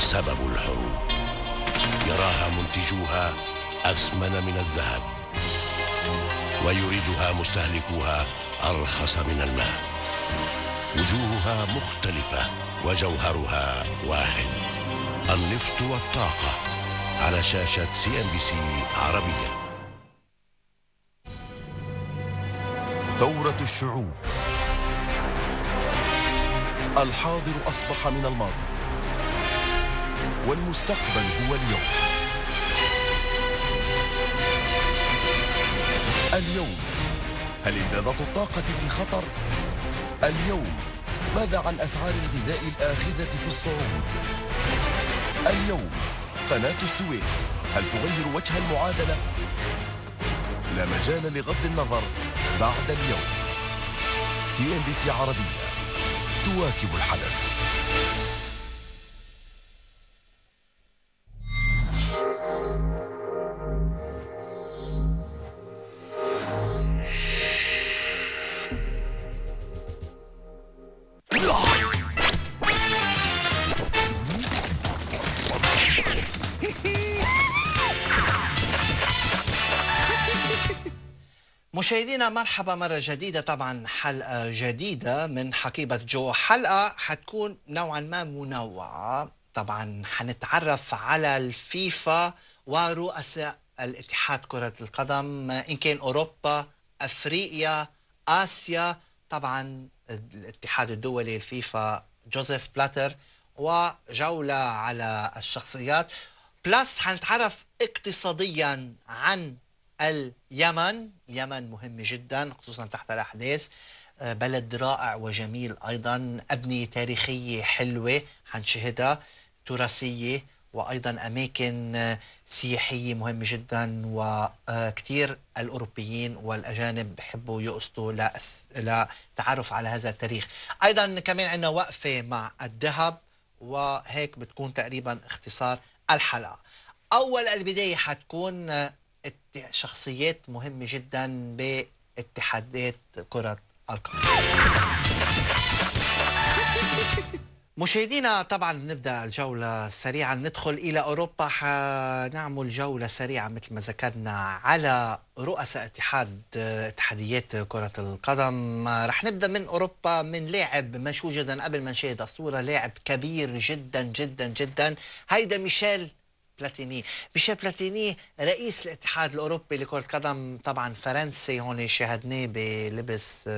سبب الحروب يراها منتجوها أثمن من الذهب ويريدها مستهلكوها أرخص من الماء وجوهها مختلفة وجوهرها واحد النفط والطاقة على شاشة سي ام بي سي عربيه ثورة الشعوب الحاضر أصبح من الماضي والمستقبل هو اليوم اليوم هل امدادة الطاقة في خطر؟ اليوم ماذا عن أسعار الغذاء الآخذة في الصعود؟ اليوم قناة السويس هل تغير وجه المعادلة؟ لا مجال لغض النظر بعد اليوم سي ام بي سي عربية تواكب الحدث مشاهدينا مرحبا مرة جديدة طبعا حلقة جديدة من حقيبة جو حلقة حتكون نوعا ما منوعة طبعا حنتعرف على الفيفا ورؤساء الاتحاد كرة القدم إن كان أوروبا أفريقيا آسيا طبعا الاتحاد الدولي الفيفا جوزيف بلاتر وجولة على الشخصيات بلس حنتعرف اقتصاديا عن اليمن اليمن مهمة جدا خصوصا تحت الأحداث آه، بلد رائع وجميل أيضا أبنية تاريخية حلوة حنشهدها تراثية وأيضا أماكن آه، سياحية مهمة جدا وكثير الأوروبيين والأجانب بحبوا يقصدوا للتعرف على هذا التاريخ أيضا كمان عندنا وقفة مع الذهب وهيك بتكون تقريبا اختصار الحلقة أول البداية حتكون آه، شخصيات مهمه جدا باتحادات كره القدم مشاهدينا طبعا بنبدا الجوله سريعا ندخل الى اوروبا حنعمل جوله سريعه مثل ما ذكرنا على رؤساء اتحاد اتحاديات كره القدم رح نبدا من اوروبا من لاعب مشهور جدا قبل ما نشاهد الصوره لاعب كبير جدا جدا جدا هيدا ميشيل بلاتيني ميشيل بلاتيني رئيس الاتحاد الاوروبي لكره قدم طبعا فرنسي هون شاهدناه بلبس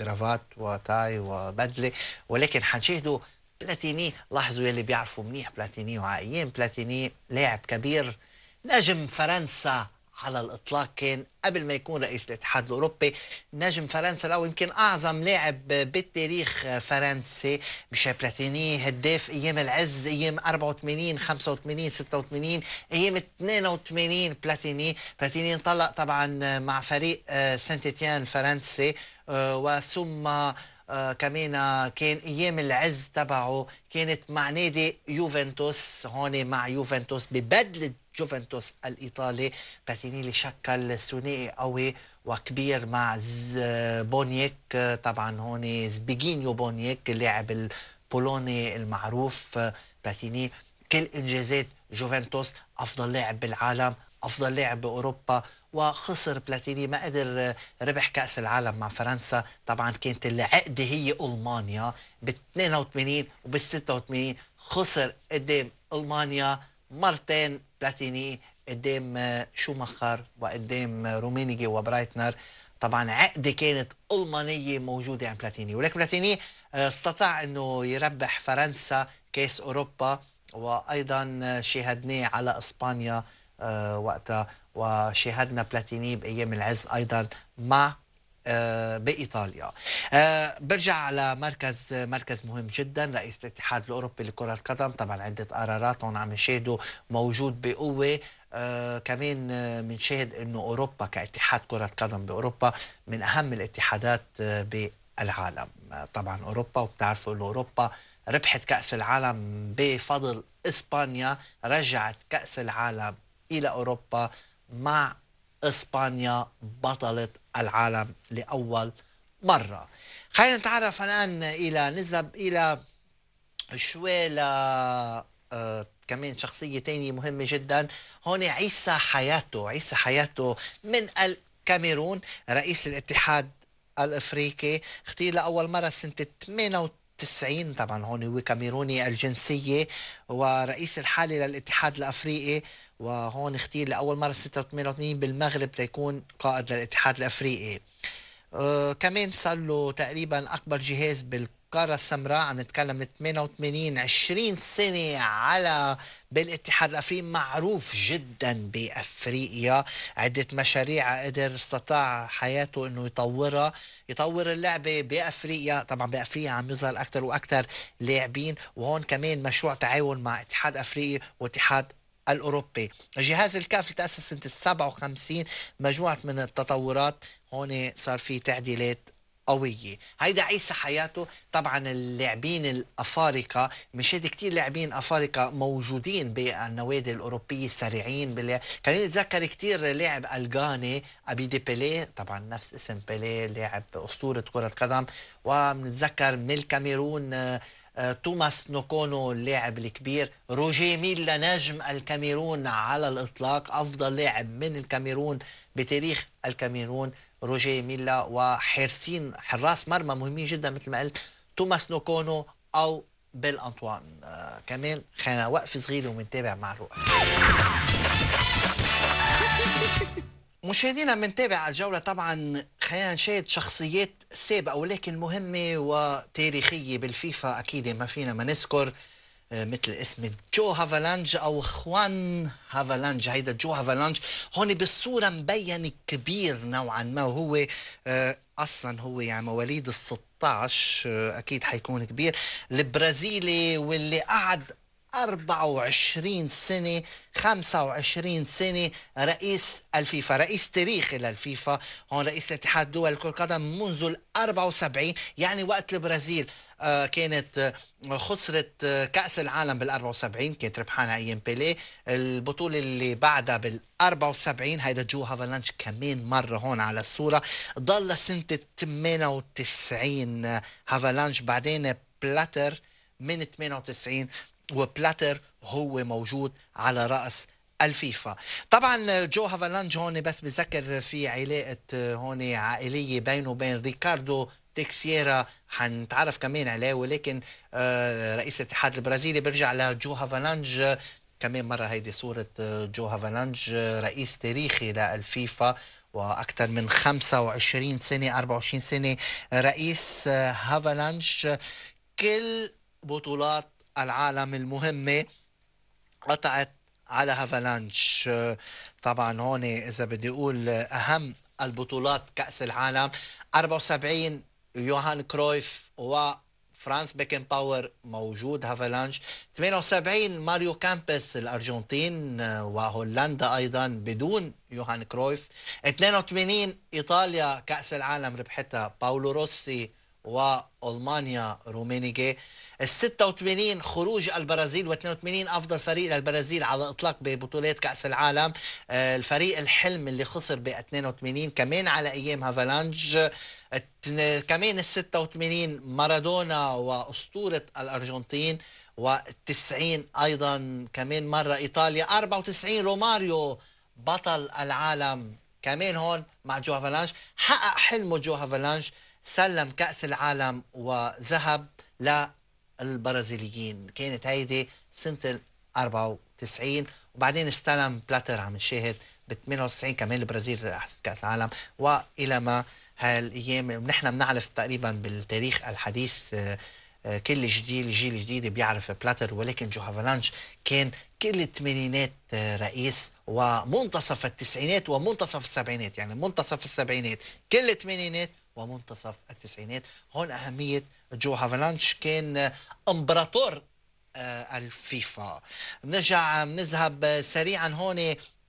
جرافات آه، وتاي وبدله ولكن حنشاهده بلاتيني لاحظوا يلي بيعرفوا منيح بلاتيني وعائيين بلاتيني لاعب كبير نجم فرنسا على الاطلاق كان قبل ما يكون رئيس الاتحاد الاوروبي نجم فرنسا لو يمكن اعظم لاعب بالتاريخ فرنسي ميشيل بلاتيني هداف ايام العز ايام 84 85 86 ايام 82 بلاتيني بلاتيني انطلق طبعا مع فريق آه، سانت اتيان فرنسي آه، وثم آه كمان كان ايام العز تبعه كانت مع نادي يوفنتوس هون مع يوفنتوس ببدله جوفنتوس الإيطالي باتينيلي شكل ثنائي قوي وكبير مع بونيك طبعا هون زبيجينيو بونيك اللاعب البولوني المعروف باتيني كل إنجازات جوفنتوس أفضل لاعب بالعالم أفضل لاعب بأوروبا وخسر بلاتيني ما قدر ربح كأس العالم مع فرنسا طبعا كانت العقدة هي ألمانيا بال 82 وبال 86 خسر قدام ألمانيا مرتين بلاتيني قدام شوماخر وقدام رومينيجي وبرايتنر طبعا عقده كانت المانيه موجوده عند بلاتيني ولكن بلاتيني آه، استطاع انه يربح فرنسا كاس اوروبا وايضا شاهدناه على اسبانيا آه، وقتها وشاهدنا بلاتيني بايام العز ايضا مع آه، بايطاليا آه، برجع على مركز مركز مهم جدا رئيس الاتحاد الاوروبي لكره القدم طبعا عده قرارات هون عم نشاهده موجود بقوه آه كمان بنشاهد آه انه اوروبا كاتحاد كره قدم باوروبا من اهم الاتحادات آه بالعالم آه، طبعا اوروبا وبتعرفوا انه اوروبا ربحت كاس العالم بفضل اسبانيا رجعت كاس العالم الى اوروبا مع إسبانيا بطلة العالم لأول مرة خلينا نتعرف الآن إلى نذهب إلى شوي ل آه، كمان شخصية تانية مهمة جدا هون عيسى حياته عيسى حياته من الكاميرون رئيس الاتحاد الافريقي اختير لاول مره سنه 98 طبعا هون هو كاميروني الجنسيه ورئيس الحالي للاتحاد الافريقي وهون اختير لأول مرة 86 بالمغرب ليكون قائد للاتحاد الأفريقي أه كمان صار له تقريبا أكبر جهاز بالقارة السمراء عم نتكلم 88 20 سنة على بالاتحاد الافريقي معروف جدا بافريقيا عده مشاريع قدر استطاع حياته انه يطورها يطور اللعبه بافريقيا طبعا بافريقيا عم يظهر اكثر واكثر لاعبين وهون كمان مشروع تعاون مع اتحاد افريقي واتحاد الأوروبي جهاز الكاف تأسس سنة 57 مجموعة من التطورات هون صار في تعديلات قوية هيدا عيسى حياته طبعا اللاعبين الأفارقة مش هيك كتير لاعبين أفارقة موجودين بالنوادي الأوروبية سريعين بال... كان يتذكر كتير لاعب ألغاني أبيدي بيلي طبعا نفس اسم بيلي لاعب أسطورة كرة قدم ومنتذكر من الكاميرون توماس نوكونو اللاعب الكبير روجي ميلا نجم الكاميرون على الإطلاق أفضل لاعب من الكاميرون بتاريخ الكاميرون روجي ميلا وحارسين حراس مرمى مهمين جدا مثل ما قلت توماس نوكونو أو بيل أنطوان آه كمان خلينا وقف صغير ومنتابع مع الرؤى مشاهدينا منتابع الجولة طبعا خلينا نشاهد شخصيات سابقة ولكن مهمة وتاريخية بالفيفا أكيد ما فينا ما نذكر آه، مثل اسم جو هافالانج او خوان هافالانج هيدا جو هافالانج هون بالصورة مبين كبير نوعا ما وهو آه، اصلا هو يعني مواليد ال 16 آه، اكيد حيكون كبير البرازيلي واللي قعد 24 سنة 25 سنة رئيس الفيفا رئيس تاريخي للفيفا هون رئيس اتحاد دول كرة القدم منذ ال 74 يعني وقت البرازيل آه، كانت آه، خسرت آه، كأس العالم بال 74 كانت ربحانة ايام بيلي البطولة اللي بعدها بال 74 هيدا جو هافالانش كمان مرة هون على الصورة ضل سنة 98 هافالانش بعدين بلاتر من 98 وبلاتر هو موجود على رأس الفيفا طبعا جو هافالانج هون بس بذكر في علاقة آه، هون عائلية بينه وبين ريكاردو تكسيرا حنتعرف كمان عليه ولكن آه، رئيس الاتحاد البرازيلي برجع لجو هافالانج كمان مرة هيدي صورة آه، جو هافالانج رئيس تاريخي للفيفا واكثر من 25 سنه 24 سنه رئيس هافالانج كل بطولات العالم المهمه قطعت على هافالانش طبعا هون اذا بدي اقول اهم البطولات كاس العالم 74 يوهان كرويف وفرانس بيكن باور موجود هافالانش 78 ماريو كامبس الارجنتين وهولندا ايضا بدون يوهان كرويف 82 ايطاليا كاس العالم ربحتها باولو روسي والمانيا رومينيكي ال 86 خروج البرازيل و82 افضل فريق للبرازيل على الاطلاق ببطولات كاس العالم آه، الفريق الحلم اللي خسر ب 82 كمان على ايام هافالانج كمان ال 86 مارادونا واسطوره الارجنتين و90 ايضا كمان مره ايطاليا 94 روماريو بطل العالم كمان هون مع جو هافالانج حقق حلمه جو هافالانج سلم كأس العالم وذهب للبرازيليين كانت هيدي سنة ال 94 وبعدين استلم بلاتر عم نشاهد ب 98 كمان البرازيل أحسن كأس العالم وإلى ما هالايام نحن بنعرف تقريبا بالتاريخ الحديث آه، آه، كل جديد جيل جديد بيعرف بلاتر ولكن جو كان كل الثمانينات آه، رئيس ومنتصف التسعينات ومنتصف السبعينات يعني منتصف السبعينات كل الثمانينات ومنتصف التسعينات هون أهمية جو هافلانش كان إمبراطور آه، الفيفا بنرجع بنذهب سريعا هون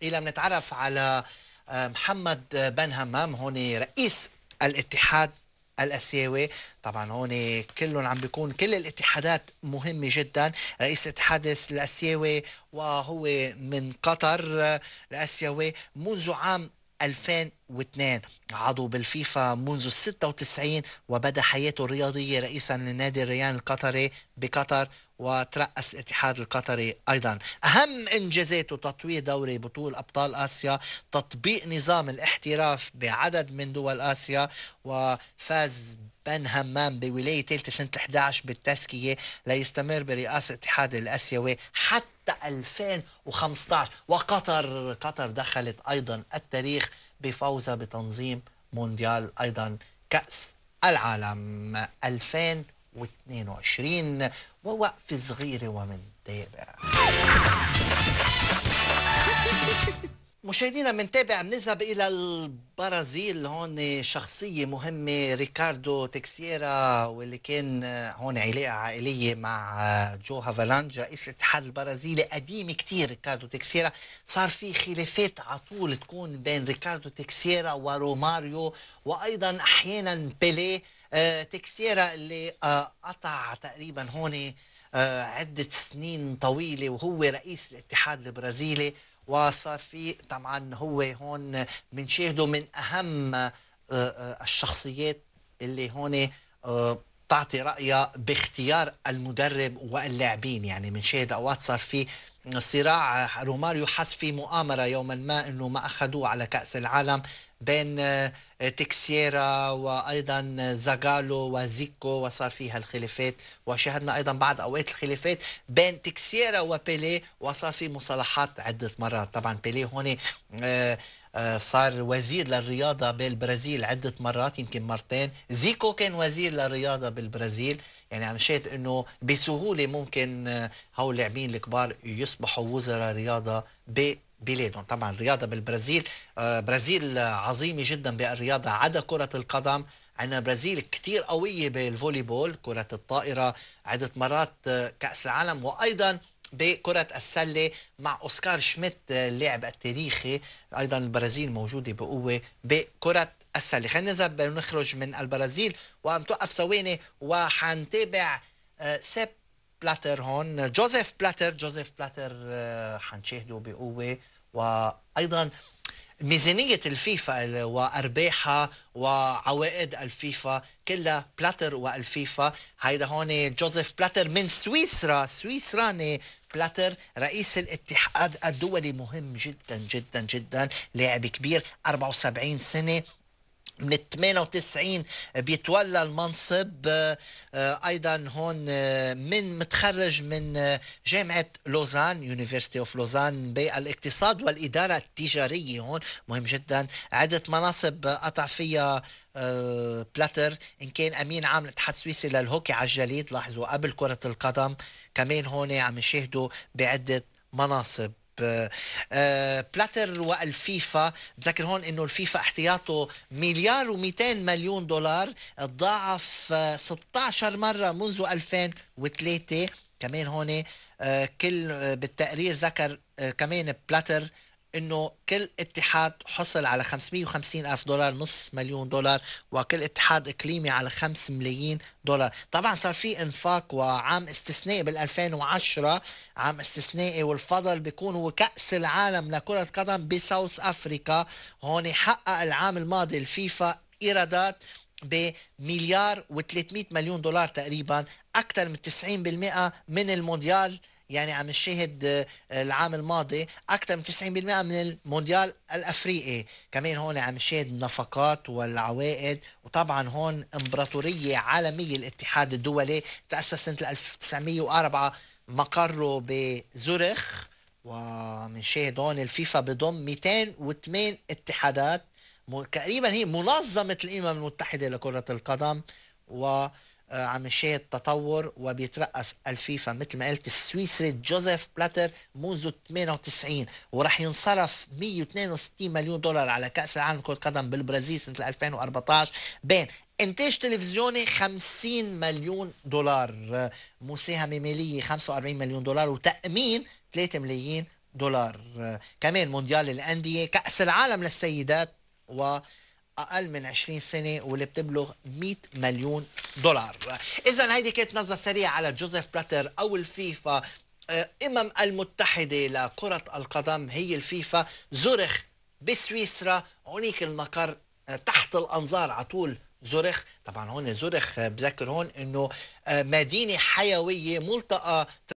إلى بنتعرف على آه، محمد بن همام هون رئيس الاتحاد الاسيوي طبعا هون كلهم عم بيكون كل الاتحادات مهمه جدا رئيس الاتحاد الاسيوي وهو من قطر آه، الاسيوي منذ عام 2002 عضو بالفيفا منذ ال 96 وبدا حياته الرياضية رئيسا لنادي الريان القطري بقطر وترأس الاتحاد القطري أيضا أهم إنجازاته تطوير دوري بطول أبطال آسيا تطبيق نظام الاحتراف بعدد من دول آسيا وفاز بن همام بولاية ثالثة سنة 11 بالتزكية ليستمر برئاسة الاتحاد الآسيوي حتى 2015 وقطر قطر دخلت أيضا التاريخ بفوزها بتنظيم مونديال أيضا كأس العالم 2022 ووقفة صغيرة ومن دابع مشاهدينا منتابع بنذهب الى البرازيل هون شخصيه مهمه ريكاردو تكسيرا واللي كان هون علاقه عائليه مع جو هافالانج رئيس الاتحاد البرازيلي قديم كتير ريكاردو تكسيرا صار في خلافات على طول تكون بين ريكاردو تكسيرا وروماريو وايضا احيانا بيليه آه، تكسيرا اللي آه، قطع تقريبا هون آه، عدة سنين طويلة وهو رئيس الاتحاد البرازيلي وصار في طبعا هو هون بنشاهده من اهم آه، آه، الشخصيات اللي هون آه، تعطي رايها باختيار المدرب واللاعبين يعني بنشاهد اوقات صار في صراع روماريو حس في مؤامره يوما ما انه ما اخذوه على كاس العالم بين آه، تكسيرا وايضا آه، زاغالو وزيكو وصار فيها الخلافات وشاهدنا ايضا بعض اوقات الخلافات بين تكسيرا وبيلي وصار في مصالحات عده مرات طبعا بيلي هون آه، صار وزير للرياضة بالبرازيل عدة مرات يمكن مرتين زيكو كان وزير للرياضة بالبرازيل يعني عم شاهد انه بسهولة ممكن هول اللاعبين الكبار يصبحوا وزراء رياضة بلادهم طبعا الرياضة بالبرازيل آه، برازيل عظيمة جدا بالرياضة عدا كرة القدم عندنا برازيل كتير قوية بالفولي بول كرة الطائرة عدة مرات آه، كأس العالم وأيضا بكرة السلة مع أوسكار شميت آه، اللاعب التاريخي أيضا البرازيل موجودة بقوة بكرة السلة خلينا نذهب ونخرج من البرازيل وعم توقف ثواني وحنتابع سب بلاتر هون جوزيف بلاتر جوزيف بلاتر حنشاهده بقوه وايضا ميزانية الفيفا وأرباحها وعوائد الفيفا كلها بلاتر والفيفا هيدا هون جوزيف بلاتر من سويسرا سويسراني بلاتر رئيس الاتحاد الدولي مهم جدا جدا جدا لاعب كبير 74 سنة من ال 98 بيتولى المنصب آه، ايضا هون آه، من متخرج من آه، جامعه لوزان يونيفرستي اوف لوزان بالاقتصاد والاداره التجاريه هون مهم جدا عده مناصب قطع فيها بلاتر ان كان امين عام الاتحاد السويسري للهوكي على الجليد لاحظوا قبل كره القدم كمان هون عم نشاهده بعده مناصب آه، بلاتر والفيفا بذكر هون انه الفيفا احتياطه مليار و200 مليون دولار تضاعف 16 آه، مره منذ 2003 كمان هون آه، كل بالتقرير ذكر كمان بلاتر انه كل اتحاد حصل على 550 الف دولار نص مليون دولار وكل اتحاد اقليمي على 5 ملايين دولار طبعا صار في انفاق وعام استثنائي بال2010 عام استثنائي والفضل بيكون هو كاس العالم لكره قدم بساوث افريكا هون حقق العام الماضي الفيفا ايرادات بمليار و300 مليون دولار تقريبا اكثر من 90% من المونديال يعني عم نشاهد آه، العام الماضي اكثر من 90% من المونديال الافريقي كمان هون عم نشاهد النفقات والعوائد وطبعا هون امبراطوريه عالميه الاتحاد الدولي تاسس سنه 1904 مقره بزورخ ومنشاهد هون الفيفا بضم 208 اتحادات تقريبا هي منظمه الامم المتحده لكره القدم و آه، عم يشاهد تطور وبيترأس الفيفا مثل ما قلت السويسري جوزيف بلاتر منذ 98 وراح ينصرف 162 مليون دولار على كأس العالم كرة قدم بالبرازيل سنة 2014 بين انتاج تلفزيوني 50 مليون دولار آه، مساهمة مالية 45 مليون دولار وتأمين 3 ملايين دولار آه، كمان مونديال الأندية كأس العالم للسيدات و اقل من 20 سنه واللي بتبلغ 100 مليون دولار اذا هيدي كانت نظره سريعه على جوزيف بلاتر او الفيفا امم المتحده لكره القدم هي الفيفا زورخ بسويسرا هونيك المقر آه، تحت الانظار على طول زورخ طبعا هون زورخ آه، بذكر هون انه مدينه حيويه ملتقى